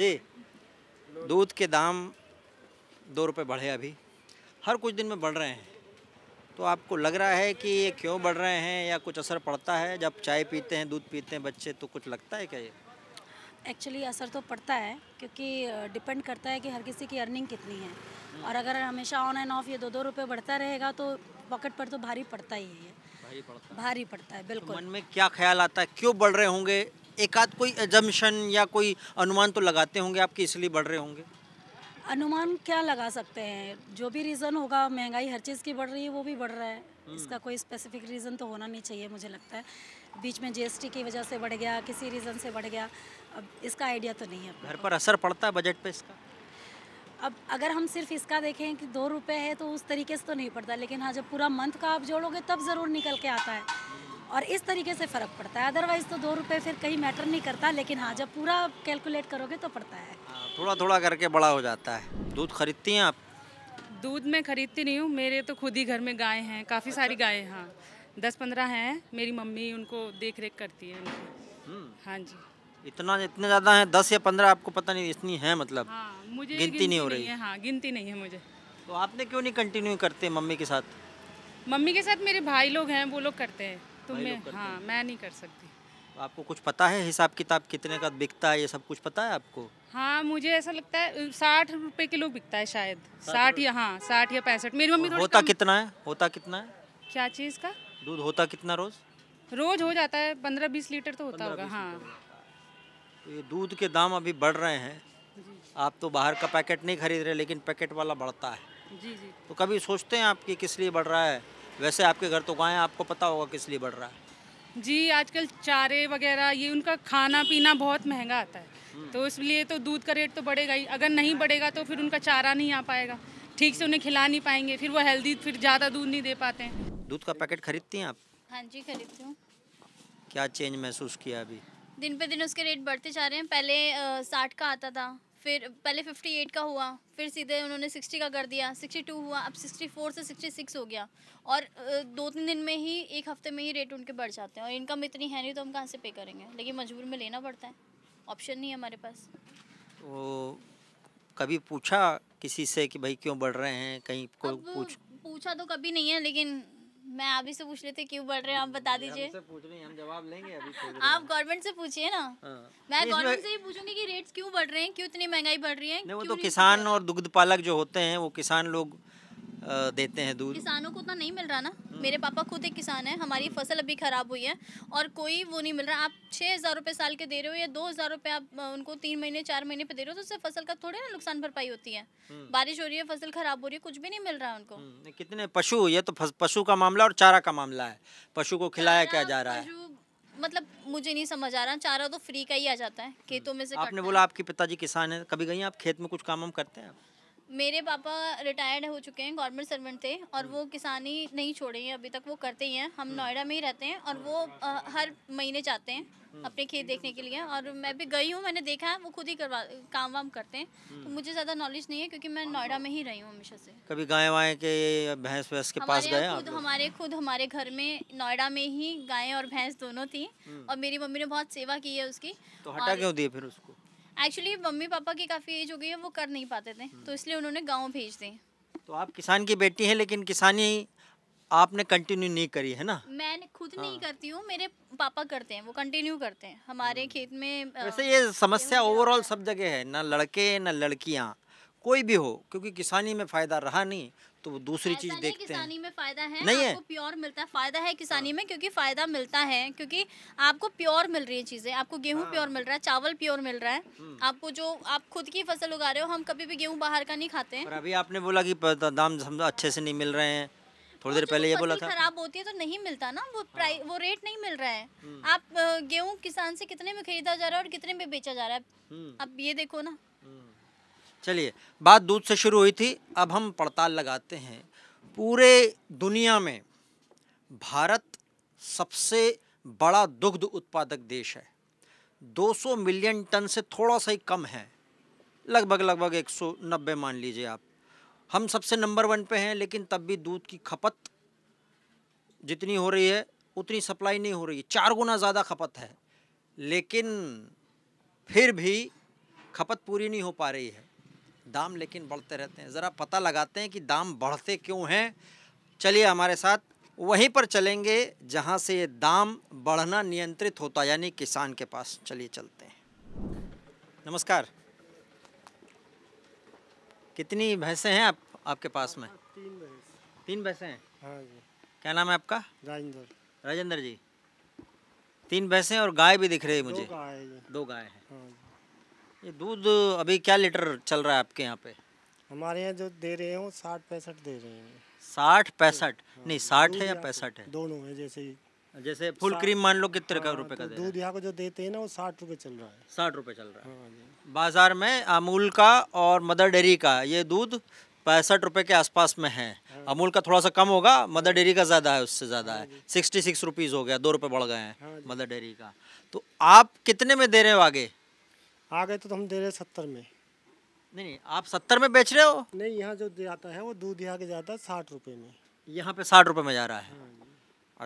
जी दूध के दाम दो रुपये बढ़े अभी हर कुछ दिन में बढ़ रहे हैं तो आपको लग रहा है कि ये क्यों बढ़ रहे हैं या कुछ असर पड़ता है जब चाय पीते हैं दूध पीते हैं बच्चे तो कुछ लगता है क्या ये एक्चुअली असर तो पड़ता है क्योंकि डिपेंड करता है कि हर किसी की अर्निंग कितनी है हम्म। और अगर हमेशा ऑन एंड ऑफ ये दो दो रुपये बढ़ता रहेगा तो पॉकेट पर तो भारी पड़ता ही है भारी पड़ता है भारी पड़ता है तो बिल्कुल तो मन में क्या ख्याल आता है क्यों बढ़ रहे होंगे एकाध कोई एजम्पन या कोई अनुमान तो लगाते होंगे आपके इसलिए बढ़ रहे होंगे अनुमान क्या लगा सकते हैं जो भी रीज़न होगा महंगाई हर चीज़ की बढ़ रही है वो भी बढ़ रहा है हम्म। इसका कोई स्पेसिफिक रीज़न तो होना नहीं चाहिए मुझे लगता है बीच में जीएसटी की वजह से बढ़ गया किसी रीज़न से बढ़ गया अब इसका आइडिया तो नहीं है घर पर असर पड़ता है बजट पे इसका अब अगर हम सिर्फ इसका देखें कि दो रुपये है तो उस तरीके से तो नहीं पड़ता लेकिन हाँ जब पूरा मंथ का आप जोड़ोगे तब ज़रूर निकल के आता है और इस तरीके से फ़र्क पड़ता है अदरवाइज़ तो दो रुपये फिर कहीं मैटर नहीं करता लेकिन हाँ जब पूरा कैलकुलेट करोगे तो पड़ता है हाँ, थोड़ा थोड़ा करके बड़ा हो जाता है दूध खरीदती हैं आप दूध मैं खरीदती नहीं हूँ मेरे तो खुद ही घर में गाय हैं काफ़ी सारी अच्छा। गाय हाँ दस पंद्रह हैं मेरी मम्मी उनको देख रेख करती है हम्म। हाँ जी इतना इतने ज़्यादा हैं दस या पंद्रह आपको पता नहीं इतनी है मतलब हाँ, मुझे गिनती, गिनती नहीं हो रही है हाँ गिनती नहीं है मुझे तो आपने क्यों नहीं कंटिन्यू करते मम्मी के साथ मम्मी के साथ मेरे भाई लोग हैं वो लोग करते हैं तो मैं हाँ मैं नहीं कर सकती तो आपको कुछ पता है हिसाब किताब कितने का बिकता है ये सब कुछ पता है आपको हाँ मुझे ऐसा लगता है साठ रुपए किलो बिकता है शायद साठ या हाँ साठ या पैंसठ मेरी मम्मी होता कितना है होता कितना है क्या चीज़ का दूध होता कितना रोज रोज हो जाता है पंद्रह बीस लीटर तो होता होगा हाँ तो ये दूध के दाम अभी बढ़ रहे हैं आप तो बाहर का पैकेट नहीं खरीद रहे लेकिन पैकेट वाला बढ़ता है जी जी तो कभी सोचते हैं आप कि किस लिए बढ़ रहा है वैसे आपके घर तो गाय आपको पता होगा किस लिए बढ़ रहा है जी आजकल चारे वगैरह ये उनका खाना पीना बहुत महंगा आता है हम्म। तो इसलिए तो दूध का रेट तो बढ़ेगा ही अगर नहीं बढ़ेगा तो फिर उनका चारा नहीं आ पाएगा ठीक से उन्हें खिला नहीं पाएंगे फिर वो हेल्दी फिर ज़्यादा दूध नहीं दे पाते हैं दूध का पैकेट खरीदती हैं आप हाँ जी खरीदती हूँ क्या चेंज महसूस किया अभी दिन पे दिन उसके रेट बढ़ते जा रहे हैं पहले साठ का आता था फिर पहले 58 का हुआ फिर सीधे उन्होंने 60 का कर दिया 62 हुआ अब 64 से 66 हो गया और दो तीन दिन में ही एक हफ्ते में ही रेट उनके बढ़ जाते हैं और इनकम इतनी है नहीं तो हम कहाँ से पे करेंगे लेकिन मजबूर में लेना पड़ता है ऑप्शन नहीं है हमारे पास वो तो कभी पूछा किसी से कि भाई क्यों बढ़ रहे हैं कहीं को पूछ पूछा तो कभी नहीं है लेकिन मैं आप ही से पूछ लेते क्यों बढ़ रहे हैं आप बता दीजिए हम जवाब लेंगे अभी आप गवर्नमेंट से पूछिए ना हाँ। मैं गवर्नमेंट से ही पूछूंगी कि रेट्स क्यों बढ़ रहे हैं क्यों इतनी महंगाई बढ़ रही है नहीं वो तो किसान और दुग्ध पालक जो होते हैं वो किसान लोग देते हैं दूध किसानों को उतना नहीं मिल रहा ना मेरे पापा खुद एक किसान है हमारी फसल अभी ख़राब हुई है और कोई वो नहीं मिल रहा आप छह हज़ार रूपए साल के दे रहे हो या दो हज़ार रुपये आप उनको तीन महीने चार महीने पे दे रहे हो तो उससे फसल का थोड़ी ना नुकसान भरपाई होती है हम्म। बारिश हो रही है फसल ख़राब हो रही है कुछ भी नहीं मिल रहा है उनको हम्म, कितने पशु ये तो पशु का मामला और चारा का मामला है पशु को खिलाया क्या जा रहा है मतलब मुझे नहीं समझ आ रहा चारा तो फ्री का ही आ जाता है खेतों में से आपने बोला आपके पिताजी किसान हैं कभी गई आप खेत में कुछ काम हम करते हैं मेरे पापा रिटायर्ड हो चुके हैं गवर्नमेंट सर्वेंट थे और वो किसानी नहीं छोड़े हैं अभी तक वो करते ही हैं हम हम्म। नोएडा में ही रहते हैं और वो आ, हर महीने जाते हैं हम्म। अपने खेत देखने के लिए और मैं भी गई हूँ मैंने देखा है वो खुद ही करवा काम वाम करते हैं तो हम्म। मुझे ज़्यादा नॉलेज नहीं है क्योंकि मैं नोएडा में ही रही हूँ हमेशा से कभी गाय वाएँ के भैंस वैंस के पास गए खुद हमारे खुद हमारे घर में नोएडा में ही गायें और भैंस दोनों थी और मेरी मम्मी ने बहुत सेवा की है उसकी तो हटा क्यों दिए फिर उसको एक्चुअली मम्मी पापा की काफ़ी एज हो गई है वो कर नहीं पाते थे तो इसलिए उन्होंने गाँव भेज दें तो आप किसान की बेटी हैं लेकिन किसानी आपने कंटिन्यू नहीं करी है ना मैं खुद हाँ। नहीं करती हूँ मेरे पापा करते हैं वो कंटिन्यू करते हैं हमारे हम्म। खेत में वैसे ये समस्या ओवरऑल सब जगह है ना लड़के ना लड़कियाँ कोई भी हो क्योंकि किसानी में फायदा रहा नहीं तो वो दूसरी चीज देखते किसानी में फायदा है नहीं आपको है प्योर मिलता है फायदा है किसानी हाँ। में क्योंकि फायदा मिलता है क्योंकि आपको प्योर मिल रही है चीजें आपको गेहूं हाँ। प्योर मिल रहा है चावल प्योर मिल रहा है हम्म। आपको जो आप खुद की फसल उगा रहे हो हम कभी भी गेहूँ बाहर का नहीं खाते है अभी आपने बोला की दाम अच्छे से नहीं मिल रहे हैं थोड़ी हाँ, देर पहले ये बोला था खराब होती है तो नहीं मिलता ना वो प्राइ वो रेट नहीं मिल रहा है हम्म। आप गेहूँ किसान से कितने में खरीदा जा रहा है और कितने में बेचा जा रहा है आप हम्म। ये देखो ना चलिए बात दूध से शुरू हुई थी अब हम पड़ताल लगाते हैं पूरे दुनिया में भारत सबसे बड़ा दुग्ध उत्पादक देश है 200 मिलियन टन से थोड़ा सा ही कम है लगभग लगभग 190 मान लीजिए आप हम सबसे नंबर वन पे हैं लेकिन तब भी दूध की खपत जितनी हो रही है उतनी सप्लाई नहीं हो रही है चार गुना ज़्यादा खपत है लेकिन फिर भी खपत पूरी नहीं हो पा रही है दाम लेकिन बढ़ते रहते हैं ज़रा पता लगाते हैं कि दाम बढ़ते क्यों हैं चलिए हमारे साथ वहीं पर चलेंगे जहां से ये दाम बढ़ना नियंत्रित होता यानी किसान के पास चलिए चलते हैं नमस्कार कितनी भैंसें हैं आप आपके पास में तीन भैंस तीन भैंसें हैं हाँ जी क्या नाम है आपका राजेंद्र राजेंद्र जी तीन भैंसें और गाय भी दिख रही है मुझे दो गाय हैं हाँ ये दूध अभी क्या लीटर चल रहा है आपके यहाँ पे हमारे यहाँ जो दे रहे हैं वो साठ पैंसठ दे रहे हैं साठ पैंसठ हाँ, नहीं साठ है या पैंसठ है दोनों है जैसे जैसे फुल क्रीम मान लो कितने का हाँ, रुपए का तो दूध यहाँ को जो देते हैं ना वो साठ रुपए चल रहा है साठ रुपए चल रहा है हाँ बाजार में अमूल का और मदर डेयरी का ये दूध पैंसठ रुपये के आसपास में है अमूल का थोड़ा सा कम होगा मदर डेयरी का ज़्यादा है उससे ज़्यादा है सिक्सटी सिक्स रुपीज़ हो गया दो रुपये बढ़ गए हैं मदर डेयरी का तो आप कितने में दे रहे हो आगे आ गए तो, तो हम दे रहे सत्तर में नहीं नहीं आप सत्तर में बेच रहे हो नहीं यहाँ जो जाता है वो दूध यहाँ के जाता है साठ रुपये में यहाँ पे साठ रुपये में जा रहा है हाँ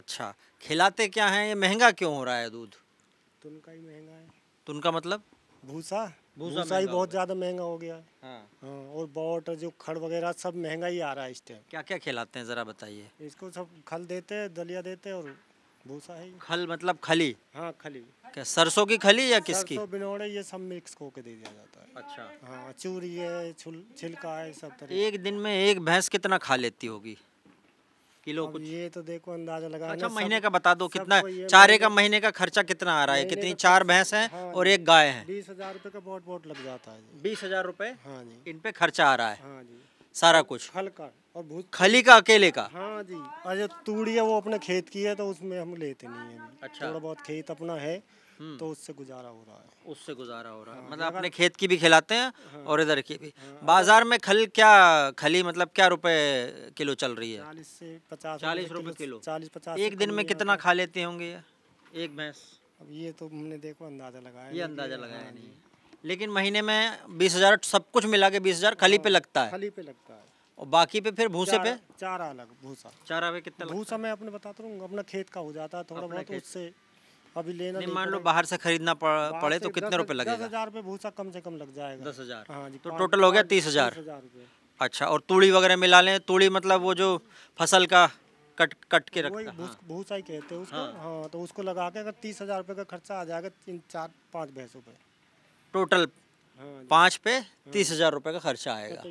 अच्छा खिलाते क्या हैं ये महंगा क्यों हो रहा है दूध तुनका ही महंगा है तुनका मतलब भूसा भूसा, भूसा ही बहुत ज़्यादा महंगा हो गया हाँ, हाँ और बॉटर जो खड़ वगैरह सब महंगा ही आ रहा है इस टाइम क्या क्या खिलाते हैं ज़रा बताइए इसको सब खल देते हैं दलिया देते हैं और भूसा है खल मतलब खली हाँ खली क्या सरसों की खली या किसकी बिनौड़े ये सब मिक्स होके दे दिया जाता है अच्छा हाँ चूरी है छिलका है सब तरह एक दिन में एक भैंस कितना खा लेती होगी किलो कुछ ये तो देखो अंदाजा लगा अच्छा महीने का बता दो कितना चारे का महीने का खर्चा कितना आ रहा है कितनी चार भैंस हैं हाँ, और एक गाय है बीस हजार रूपए का बहुत बहुत लग जाता है बीस हजार रूपए हाँ जी इन पे खर्चा आ रहा है हाँ जी सारा कुछ खल का और खली का अकेले का हाँ जी अरे जो तूड़ी है वो अपने खेत की है तो उसमें हम लेते नहीं है अच्छा थोड़ा बहुत खेत अपना है हम्म। तो उससे गुजारा हो रहा है उससे गुजारा हो रहा है हाँ, मतलब अपने खेत की भी खिलाते हैं हाँ। और इधर की भी हाँ, बाजार में खल क्या खली मतलब क्या रुपए किलो चल रही है चालीस से पचास चालीस रुपए किलो चालीस पचास एक दिन में कितना खा लेते होंगे एक भैंस अब ये तो हमने देखो अंदाजा लगाया ये अंदाजा लगाया नहीं लेकिन महीने में बीस हजार सब कुछ मिला के बीस हजार खली पे लगता है खली पे लगता है और बाकी पे फिर भूसे पे चारा अलग भूसा चारा पे कितना भूसा मैं अपने बताता तो हूँ अपना खेत का हो जाता है थोड़ा बहुत उससे अभी लेना नहीं मान लो बाहर से खरीदना पड़े तो कितने रुपए लगेगा दस हजार रुपये भूसा कम से कम लग जाएगा दस हजार हाँ जी तो टोटल हो गया तीस हजार अच्छा और तूड़ी वगैरह मिला लें तूड़ी मतलब वो जो फसल का कट कट के रखता है भूसा ही कहते हैं उसको हाँ।, हाँ।, तो उसको लगा के अगर तीस हजार का खर्चा आ जाएगा तीन चार पाँच भैंसों पर टोटल हाँ पाँच पे हाँ। तीस हजार रुपये का खर्चा आएगा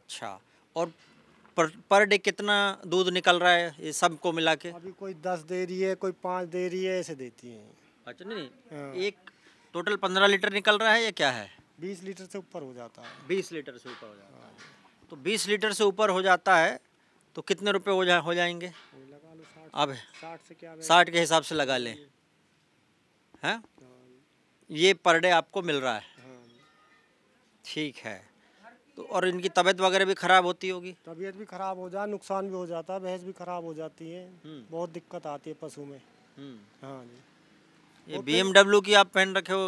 अच्छा और पर, पर डे कितना दूध निकल रहा है ये सबको मिला के अभी कोई दस दे रही है कोई पाँच दे रही है ऐसे देती है अच्छा नहीं, नहीं हाँ। एक टोटल पंद्रह लीटर निकल रहा है या क्या है बीस लीटर से ऊपर हो जाता है बीस लीटर से ऊपर हो जाता है हाँ। तो बीस लीटर से ऊपर हो जाता है तो कितने रुपए हो जा हो जाएंगे अब साठ के हिसाब से लगा लें हैं हाँ। ये पर डे आपको मिल रहा है ठीक है तो और इनकी तबीयत वगैरह भी खराब होती होगी तबीयत भी खराब हो जाए नुकसान भी हो जाता है भैंस भी खराब हो जाती है हम्म। बहुत दिक्कत आती है पशु में हम्म। हाँ जी ये बी की आप पहन रखे हो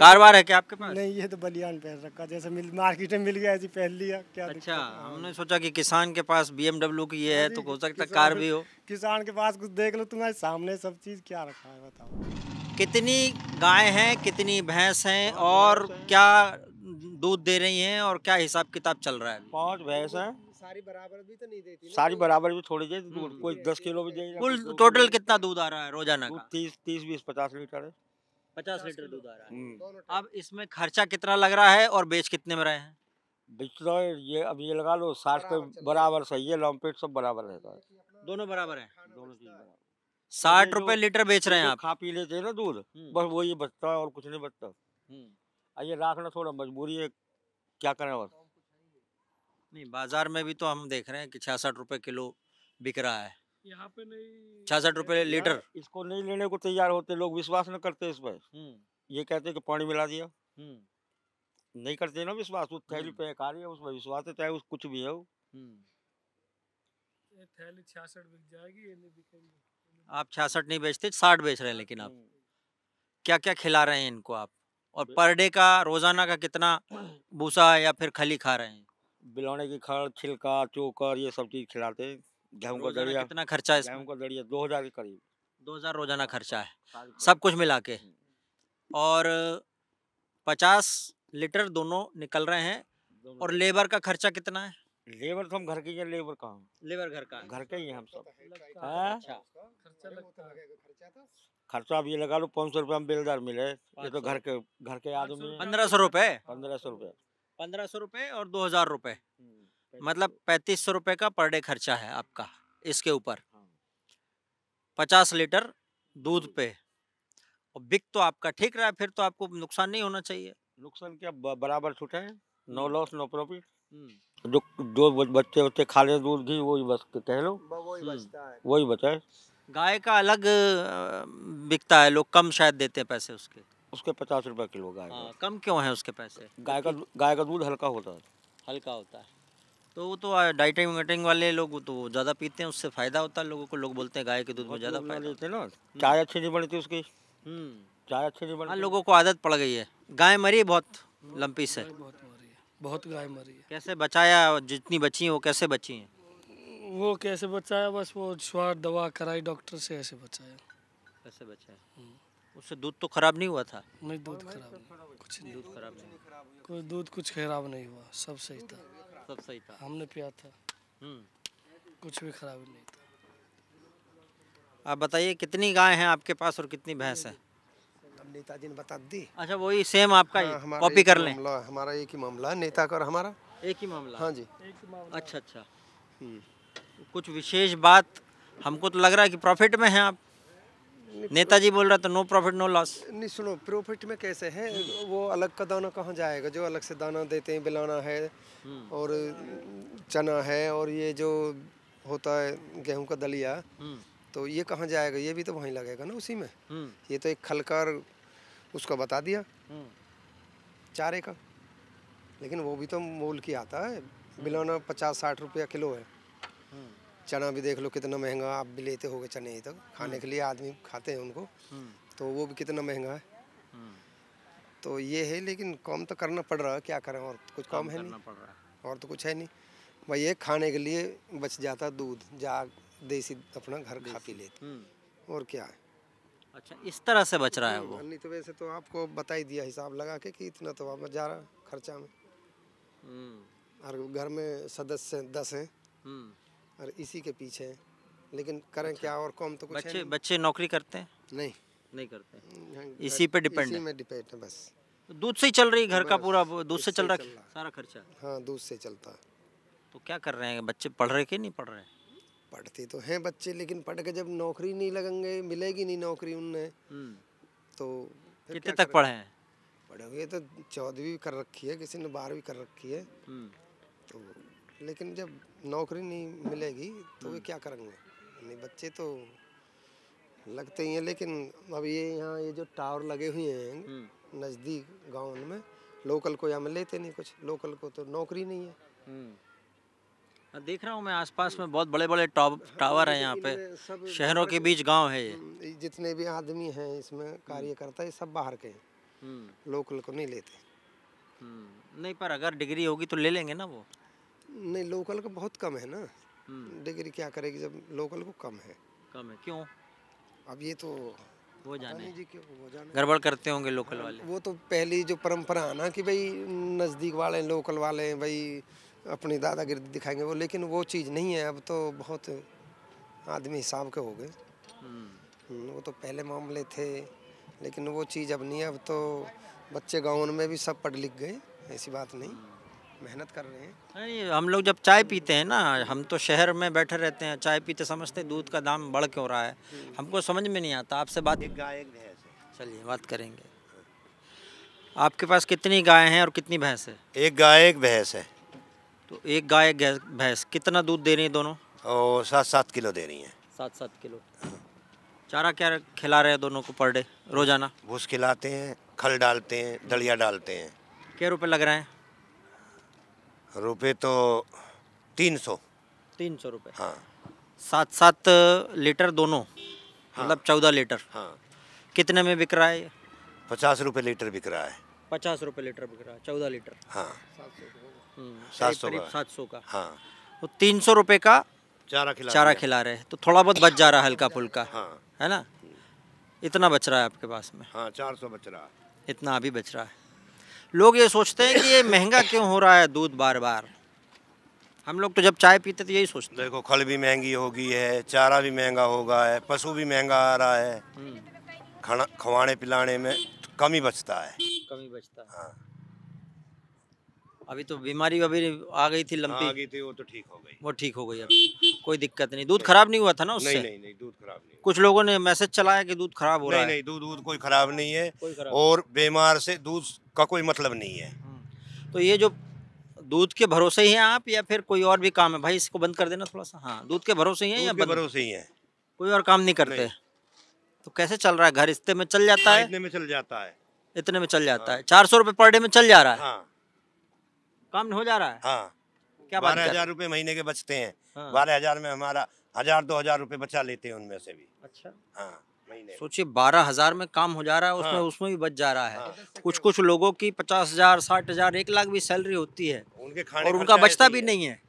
कारोबार है क्या आपके पास नहीं ये तो बलियान पहन रखा जैसे मिल मार्केट में मिल गया जी पहन लिया क्या अच्छा हाँ हमने सोचा कि किसान के पास बी की ये है तो हो सकता है कार भी हो किसान के पास कुछ देख लो तुम्हारे सामने सब चीज क्या रखा है बताओ कितनी गाय हैं कितनी भैंस हैं हाँ, और क्या दूध दे रही हैं और क्या हिसाब किताब चल रहा है पाँच भैंस है सारी बराबर भी तो नहीं देती सारी बराबर भी थोड़ी देती दूध हम्म। कोई दस किलो भी देगी कुल टोटल कितना दूध आ रहा है रोजाना तीस तीस बीस पचास लीटर है पचास लीटर दूध आ रहा है हम्म। अब इसमें खर्चा कितना लग रहा है और बेच कितने में रहे हैं बेच तो रहे ये अब ये लगा लो साठ पे तो बराबर सही है लॉम्पेट सब बराबर रहता है दोनों बराबर है दोनों चीज साठ रुपए लीटर बेच रहे हैं आप खा पी लेते हैं ना दूध हम्म। बस वही बचता है और कुछ नहीं बचता ये राखना थोड़ा मजबूरी है क्या करें और नहीं बाजार में भी तो हम देख रहे हैं कि छियासठ रुपए किलो बिक रहा है यहाँ पे नहीं छियासठ रुपए लीटर इसको नहीं लेने को तैयार होते लोग विश्वास न करते इस पर हम्म। ये कहते कि पानी मिला दिया हम्म। नहीं करते ना विश्वास वो थैली हम्म। पे आ रही है उसमें विश्वास है चाहे उस कुछ भी है थैली छियासठ बिक जाएगी ये नहीं बिकेगी आप छियासठ नहीं बेचते साठ बेच रहे हैं लेकिन आप क्या क्या खिला रहे हैं इनको आप और पर डे का रोजाना का कितना भूसा या फिर खली खा रहे हैं बिलौने की खड़ छिलका चोकर ये सब चीज खिलाते हैं गेहूँ का दरिया कितना खर्चा है गेहूँ का दरिया दो हजार के करीब दो हजार रोजाना खर्चा है सब कुछ मिला के हम्म। और पचास लीटर दोनों निकल रहे हैं और लेबर का खर्चा कितना है लेबर तो हम घर के ही लेबर कहाँ लेबर घर का घर के ही हम सब मतलब मतलब अच्छा खर्चा भी लगा लो पाँच सौ रूपये में बेलदार मिले ये तो घर के घर के आदमी पंद्रह सौ रूपये पंद्रह सौ रूपये पंद्रह सौ रूपये और दो हज़ार रूपए हम्म, मतलब पैतीस सौ रूपये का पर डे खर्चा है आपका इसके ऊपर हाँ। पचास लीटर दूध पे और बिक तो आपका ठीक रहा है फिर तो आपको नुकसान नहीं होना चाहिए नुकसान क्या बराबर छूटे है no hmm. Loss no profit hmm. जो जो बच्चे बच्चे खा ले दूध घी वही बस कह लो वही बचता है वही बचा है गाय का अलग बिकता है लोग कम शायद देते हैं पैसे उसके उसके पचास रुपये किलो गाय का हाँ, कम क्यों है उसके पैसे गाय का गाय का दूध हल्का होता है हल्का होता है तो वो तो डाइटिंग वाइटिंग वाले लोग तो ज़्यादा पीते हैं उससे फ़ायदा होता है लोगों को लोग बोलते हैं गाय के दूध में ज़्यादा फायदा होता हैं ना चाय अच्छी नहीं बनती उसकी हम्म। चाय अच्छी नहीं हाँ, बनती लोगों को आदत पड़ गई है गाय मरी बहुत लंपी से बहुत मरी है बहुत गाय मरी है कैसे बचाया जितनी बची हैं वो कैसे बची हैं वो कैसे बचाया बस वो छुआ दवा कराई डॉक्टर से ऐसे बचाया कैसे बचाया उससे दूध तो खराब नहीं हुआ था नहीं दूध खराब कुछ नहीं दूध खराब नहीं कोई दूध कुछ खराब नहीं हुआ सब सही था सब सही था हमने पिया था हम्म। कुछ भी खराब नहीं था आप बताइए कितनी गाय हैं आपके पास और कितनी भैंस है नेताजी ने बता दी अच्छा वही सेम आपका हाँ, कॉपी कर लें हमारा एक ही मामला नेता का और हमारा एक ही मामला हाँ जी एक मामला अच्छा अच्छा हम्म। कुछ विशेष बात हमको तो लग रहा है कि प्रॉफिट में हैं आप नेताजी बोल रहा था नो प्रॉफिट नो लॉस नहीं सुनो प्रॉफिट में कैसे हैं वो अलग का दाना कहाँ जाएगा जो अलग से दाना देते हैं बिलाना है हम्म। और चना है और ये जो होता है गेहूं का दलिया हम्म। तो ये कहाँ जाएगा ये भी तो वहीं लगेगा ना उसी में हम्म। ये तो एक खलकार उसका बता दिया चारे का लेकिन वो भी तो मोल की आता है बिलौना पचास साठ रुपया किलो है चना भी देख लो कितना महंगा आप भी लेते हो गए चने तक खाने के लिए आदमी खाते हैं उनको तो वो भी कितना महंगा है तो ये है लेकिन कम तो करना पड़ रहा है क्या करें और कुछ कम है नहीं और तो कुछ है नहीं भाई ये खाने के लिए बच जाता दूध जा देसी अपना घर खा पी लेते हम्म। और क्या है अच्छा इस तरह से बच रहा है वो नहीं तो वैसे तो आपको बता ही दिया हिसाब लगा के कि इतना तो आप जा रहा खर्चा में हम्म। और घर में सदस्य दस हैं हम्म। और इसी के पीछे लेकिन करें अच्छा। क्या और कम तो कुछ बच्चे है बच्चे नौकरी करते हैं नहीं नहीं करते हाँ, इसी पे डिपेंड इसी में डिपेंड है बस तो दूध से ही चल रही घर का पूरा दूध से चल रहा सारा खर्चा हाँ दूध से चलता तो क्या कर रहे हैं बच्चे पढ़ रहे कि नहीं पढ़ रहे पढ़ते तो हैं बच्चे लेकिन पढ़ के जब नौकरी नहीं लगेंगे मिलेगी नहीं नौकरी उनने हम्म। तो कितने तक पढ़े हैं पढ़े हुए तो चौदहवीं कर रखी है किसी ने बारहवीं कर रखी है हम्म। तो लेकिन जब नौकरी नहीं मिलेगी तो वे हम्म। क्या करेंगे नहीं बच्चे तो लगते ही हैं लेकिन अब ये यहाँ ये जो टावर लगे हुए हैं हम्म। नज़दीक गाँव में लोकल को यहाँ लेते नहीं कुछ लोकल को तो नौकरी नहीं है हम्म। हाँ, देख रहा हूँ मैं आसपास में बहुत बड़े बड़े हाँ, टावर हैं यहाँ पे शहरों के बीच गांव है ये जितने भी आदमी हैं इसमें कार्यकर्ता ये सब बाहर के लोकल को नहीं लेते नहीं पर अगर डिग्री होगी तो ले लेंगे ना वो नहीं लोकल का बहुत कम है ना हम्म। डिग्री क्या करेगी जब लोकल को कम है कम है क्यों अब ये तो वो जाने जी क्यों वो जाने गड़बड़ करते होंगे लोकल हाँ, वाले वो तो पहली जो परंपरा है ना कि भाई नज़दीक वाले लोकल वाले भाई अपनी दादागिरी दिखाएंगे वो लेकिन वो चीज़ नहीं है अब तो बहुत आदमी हिसाब के हो गए हम्म। हम्म, वो तो पहले मामले थे लेकिन वो चीज़ अब नहीं है अब तो बच्चे गाँव में भी सब पढ़ लिख गए ऐसी बात नहीं मेहनत कर रहे हैं नहीं हाँ, हम लोग जब चाय पीते हैं ना हम तो शहर में बैठे रहते हैं चाय पीते समझते दूध का दाम बढ़ क्यों रहा है हम्म। हमको समझ में नहीं आता आपसे बात एक गाय एक भैंस है चलिए बात करेंगे आपके पास कितनी गाय हैं और कितनी भैंस है एक गाय एक भैंस है तो एक गाय एक भैंस कितना दूध दे रही है दोनों और सात सात किलो दे रही हैं सात सात किलो चारा क्या खिला रहे हैं दोनों को पर डे रोजाना भूस खिलाते हैं खल डालते हैं दलिया डालते हैं क्या रुपए लग रहे हैं रुपये तो तीन सौ तीन सौ रुपये हाँ सात सात लीटर दोनों हाँ। मतलब चौदह लीटर हाँ कितने में बिक रहा है पचास रुपये लीटर बिक रहा है पचास रुपये लीटर बिक रहा है चौदह लीटर हाँ हम्म, सात सौ सात सौ का हाँ तो तीन सौ रुपये का चारा खिला चारा खिला रहे हैं तो थोड़ा बहुत बच जा रहा है हल्का फुल्का हाँ है ना इतना बच रहा है आपके पास में हाँ चार सौ बच रहा है इतना अभी बच रहा है लोग ये सोचते हैं कि ये महंगा क्यों हो रहा है दूध बार बार हम लोग तो जब चाय पीते तो यही सोचते देखो खल भी महंगी होगी है चारा भी महंगा होगा है पशु भी महंगा आ रहा है हम्म। खाना खवाने पिलाने में कमी बचता है कमी बचता है हाँ अभी तो बीमारी अभी आ गई थी लंबी हाँ, आ गई थी वो तो ठीक हो गई वो ठीक हो गई अब कोई दिक्कत नहीं दूध खराब नहीं हुआ था ना उससे नहीं नहीं नहीं दूध खराब नहीं कुछ लोगों ने मैसेज चलाया कि दूध खराब हो रहा है नहीं नहीं दूध कोई खराब नहीं है और बीमार से दूध का कोई मतलब नहीं है हम्म। तो ये जो दूध के भरोसे ही हैं आप या फिर कोई और भी काम है भाई इसको बंद कर देना थोड़ा सा हाँ दूध के भरोसे ही हैं या भरोसे ही हैं कोई और काम नहीं करते तो कैसे चल रहा है घर इतने में चल जाता है इतने में चल जाता है इतने में चल जाता हाँ। है चार सौ रुपये पर डे में चल जा रहा है हाँ। काम हो जा रहा है हाँ क्या बारह हजार रूपए महीने के बचते हैं हाँ। बारह हजार में हमारा हजार दो हजार रूपए बचा लेते हैं उनमें से भी अच्छा हाँ सोचिए बारह हजार में काम हो जा रहा है उसमें हाँ। उसमें भी बच जा रहा है हाँ। कुछ कुछ लोगों की पचास हजार साठ हजार एक लाख भी सैलरी होती है उनके खाने और उनका बचता भी नहीं है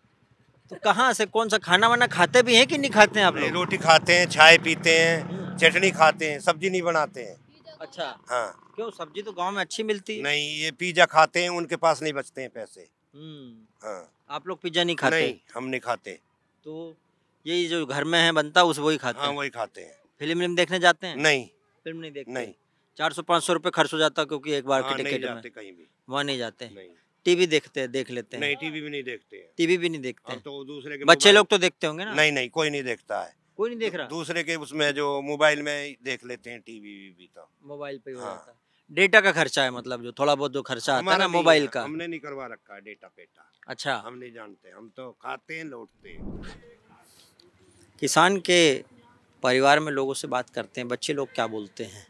तो कहाँ से कौन सा खाना वाना खाते भी हैं कि नहीं खाते हैं आप लोग रोटी खाते हैं चाय पीते हैं चटनी खाते हैं सब्जी नहीं बनाते हैं अच्छा हाँ क्यों सब्जी तो गाँव में अच्छी मिलती है नहीं ये पिज्जा खाते हैं उनके पास नहीं बचते हैं पैसे हम्म। हाँ आप लोग पिज्जा नहीं खाते नहीं हम नहीं खाते तो यही जो घर में है बनता उस वही खाते हाँ वही खाते हैं फिल्म फिल्म देखने जाते हैं नहीं फिल्म नहीं देखते नहीं चार सौ पाँच सौ रूपए खर्च हो जाता क्योंकि एक बार हाँ, की टिकट में कहीं भी वहाँ नहीं जाते टीवी देखते हैं देख लेते हैं नहीं टीवी भी नहीं देखते हैं टीवी भी नहीं देखते हाँ, तो दूसरे के बच्चे लोग तो देखते होंगे ना नहीं नहीं कोई नहीं देखता है कोई नहीं देख रहा दूसरे के उसमें जो मोबाइल में देख लेते हैं टीवी भी तो मोबाइल पे हो हाँ। जाता है डेटा का खर्चा है मतलब जो थोड़ा बहुत जो खर्चा आता है ना मोबाइल का हमने नहीं करवा रखा है डेटा पेटा अच्छा हम नहीं जानते हम तो खाते हैं लौटते हैं किसान के परिवार में लोगों से बात करते हैं बच्चे लोग क्या बोलते हैं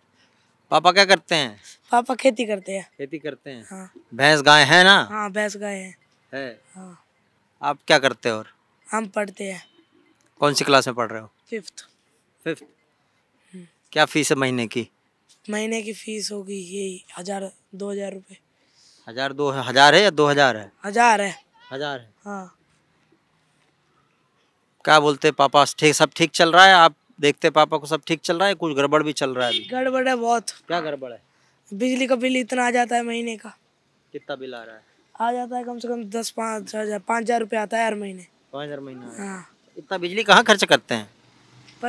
पापा क्या करते हैं पापा खेती करते हैं खेती करते हैं हाँ। भैंस गाय है ना हाँ भैंस गाय है, है। हाँ। आप क्या करते हो और हम पढ़ते हैं कौन सी क्लास में पढ़ रहे हो फिफ्थ फिफ्थ क्या फीस है महीने की महीने की फीस होगी यही हजार दो हजार रूपए हजार दो हजार है या दो हजार है हजार है हजार है हाँ क्या बोलते पापा ठीक सब ठीक चल रहा है आप देखते पापा को सब ठीक चल रहा है कुछ गड़बड़ भी चल रहा है गड़बड़ है बहुत क्या गड़बड़ है बिजली का बिल इतना आ जाता है महीने का कितना बिल आ रहा है आ जाता है कम से कम दस पाँच हजार पाँच हजार रूपए आता है हर महीने पाँच हजार महीना हाँ। इतना बिजली कहाँ खर्च करते हैं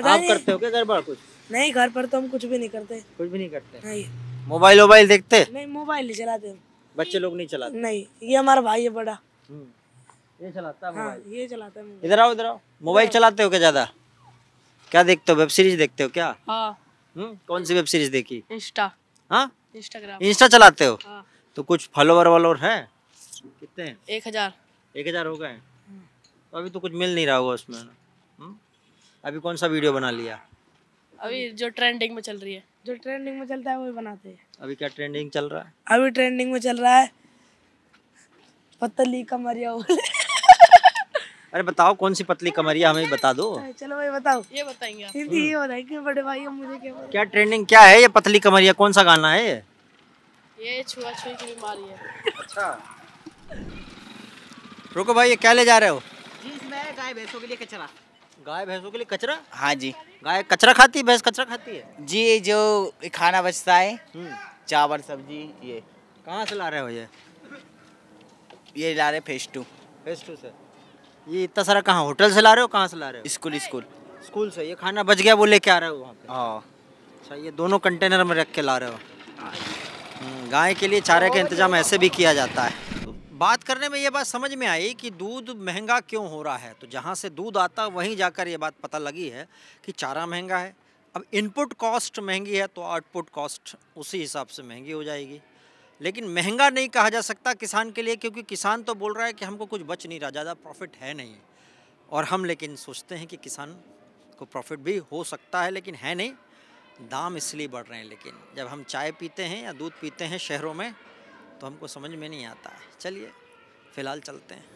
आप करते हो क्या गड़बड़ कुछ नहीं घर पर तो हम कुछ भी नहीं करते कुछ भी नहीं करते नहीं मोबाइल वोबाइल देखते नहीं मोबाइल नहीं चलाते बच्चे लोग नहीं चलाते नहीं ये हमारा भाई है बड़ा हम्म, हाँ, ये चलाता है हाँ, ये चलाता है इधर आओ इधर आओ मोबाइल चलाते हो क्या ज्यादा क्या देखते हो वेब सीरीज देखते हो क्या हाँ हम्म, कौन सी वेब सीरीज देखी इंस्टा हाँ इंस्टाग्राम इंस्टा चलाते हो हाँ। तो कुछ फॉलोवर वालोवर है कितने एक हजार एक हजार हो गए हाँ। तो अभी तो कुछ मिल नहीं रहा होगा उसमें हम्म, अभी कौन सा वीडियो बना लिया अभी जो ट्रेंडिंग में चल रही है जो ट्रेंडिंग में चलता है वही बनाते हैं अभी क्या ट्रेंडिंग चल रहा है अभी ट्रेंडिंग में चल रहा है पतली कमरिया अरे बताओ कौन सी पतली कमरिया हमें बता दो चलो भाई बताओ ये बताएंगे हिंदी ये बताएंगे बड़े भाई मुझे क्या क्या ट्रेंडिंग क्या है ये पतली कमरिया कौन सा गाना है ये ये छुआ छुई की बीमारी है अच्छा रुको भाई ये क्या ले जा रहे हो जींस में गाय भैंसों के लिए कचरा गाय भैंसों के लिए कचरा हाँ जी गाय कचरा खाती है भैंस कचरा खाती है जी जो खाना बचता है हम्म। चावल सब्जी ये कहाँ से ला रहे हो ये ये ला रहे फेस टू फेस टू से ये इतना सारा कहाँ होटल से ला रहे हो कहाँ से ला रहे हो स्कूल स्कूल स्कूल से ये खाना बच गया वो लेके आ रहे हो वहाँ पे हाँ अच्छा ये दोनों कंटेनर में रख के ला रहे हो हाँ। हम्म, गाय के लिए चारे का इंतजाम ऐसे भी किया जाता है बात करने में ये बात समझ में आई कि दूध महंगा क्यों हो रहा है तो जहाँ से दूध आता वहीं जाकर ये बात पता लगी है कि चारा महंगा है अब इनपुट कॉस्ट महंगी है तो आउटपुट कॉस्ट उसी हिसाब से महंगी हो जाएगी लेकिन महंगा नहीं कहा जा सकता किसान के लिए क्योंकि किसान तो बोल रहा है कि हमको कुछ बच नहीं रहा ज़्यादा प्रॉफिट है नहीं और हम लेकिन सोचते हैं कि किसान को प्रॉफिट भी हो सकता है लेकिन है नहीं दाम इसलिए बढ़ रहे हैं लेकिन जब हम चाय पीते हैं या दूध पीते हैं शहरों में तो हमको समझ में नहीं आता है चलिए फ़िलहाल चलते हैं